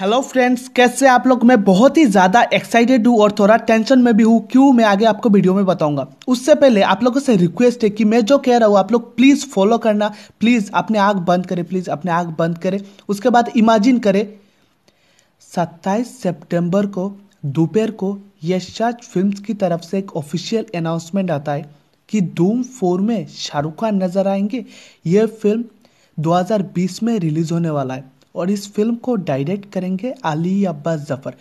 hello friends कैसे आप लोग मैं बहुत ही ज़्यादा एक्साइटेड हूँ और थोड़ा टेंशन में भी हूँ क्यों मैं आगे आपको वीडियो में बताऊंगा उससे पहले आप लोगों से रिक्वेस्ट है कि मैं जो कह रहा हूँ आप लोग प्लीज़ फॉलो करना प्लीज़ अपने आँख बंद करें प्लीज़ अपने आँख बंद करें उसके बाद इमेजिन करें सत्ताईस सेप्टेम्बर को दोपहर को यशराज फिल्म की तरफ से एक ऑफिशियल अनाउंसमेंट आता है कि धूम फोर में शाहरुख खान नज़र आएंगे यह फिल्म 2020 में रिलीज होने वाला है और इस फिल्म को डायरेक्ट करेंगे अली अब्बास जफर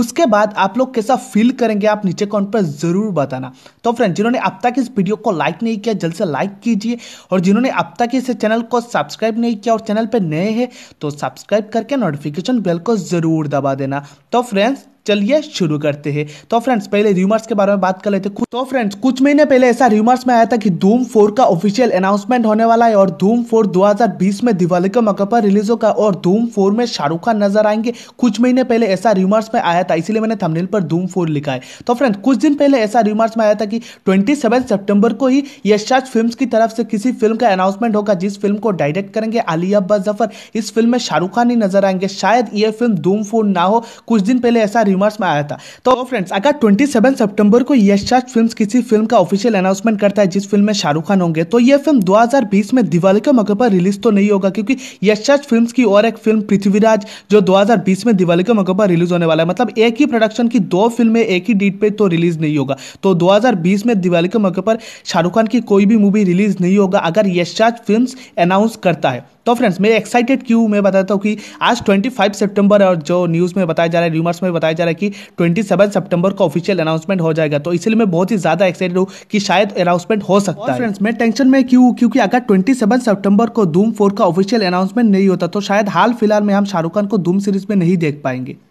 उसके बाद आप लोग कैसा फील करेंगे आप नीचे कमेंट पर ज़रूर बताना तो फ्रेंड जिन्होंने अब तक इस वीडियो को लाइक नहीं किया जल्द से लाइक कीजिए और जिन्होंने अब तक इस चैनल को सब्सक्राइब नहीं किया और चैनल पर नए हैं तो सब्सक्राइब करके नोटिफिकेशन बेल को ज़रूर दबा देना तो फ्रेंड्स चलिए शुरू करते हैं तो फ्रेंड्स पहले र्यूमर्स के बारे में बात कर लेते हैं तो फ्रेंड्स कुछ महीने पहले ऐसा र्यूमर्स में आया था कि धूम फोर का ऑफिशियल अनाउंसमेंट होने वाला है और धूम फोर 2020 में दिवाली के मौके पर रिलीज होगा और धूम फोर में शाहरुख खान नजर आएंगे कुछ महीने पहले ऐसा र्यूमर्स में आया था इसीलिए मैंने थमनेल पर धूम फोर लिखा है तो फ्रेंड्स कुछ दिन पहले ऐसा र्यूमर्स में आया था कि ट्वेंटी सेवन को ही यशराज फिल्म की तरफ से किसी फिल्म का अनाउंसमेंट होगा जिस फिल्म को डायरेक्ट करेंगे आलिया अब्बा जफर इस फिल्म में शाहरुख खान ही नजर आएंगे शायद यह फिल्म धूम फोर ना हो कुछ दिन पहले ऐसा रूमर्स में आया था तो फ्रेंड्स अगर ट्वेंटी सितंबर को यश राज फिल्म किसी फिल्म का ऑफिशियल अनाउंसमेंट करता है जिस फिल्म में शाहरुख खान होंगे तो यह फिल्म 2020 में दिवाली के मौके पर रिलीज तो नहीं होगा क्योंकि यश राज फिल्म की और एक फिल्म पृथ्वीराज जो 2020 में दिवाली के मौके पर रिलीज होने वाला है मतलब एक ही प्रोडक्शन की दो फिल्में एक ही डेट पर तो रिलीज नहीं होगा तो 2020 में दिवाली के मौके पर शाहरुख खान की कोई भी मूवी रिलीज नहीं होगा अगर यशराज फिल्म अनाउंस करता है तो फ्रेंड्स मेरे एक्साइटेड क्यों मैं बताता हूँ कि आज 25 सितंबर और जो न्यूज़ में बताया जा रहा है रूमर्स में बताया जा रहा है कि 27 सितंबर का ऑफिशियल अनाउंसमेंट हो जाएगा तो इसलिए मैं बहुत ही ज़्यादा एक्साइटेड हूँ कि शायद अनाउंसमेंट हो सकता है फ्रेंड्स मैं टेंशन में क्यों क्योंकि अगर ट्वेंटी सेवन को धूम फोर का ऑफिशियल अनाउंसमेंट नहीं होता तो शायद हाल फिलहाल में हम शाहरुख खान को धूम सीरीज में नहीं देख पाएंगे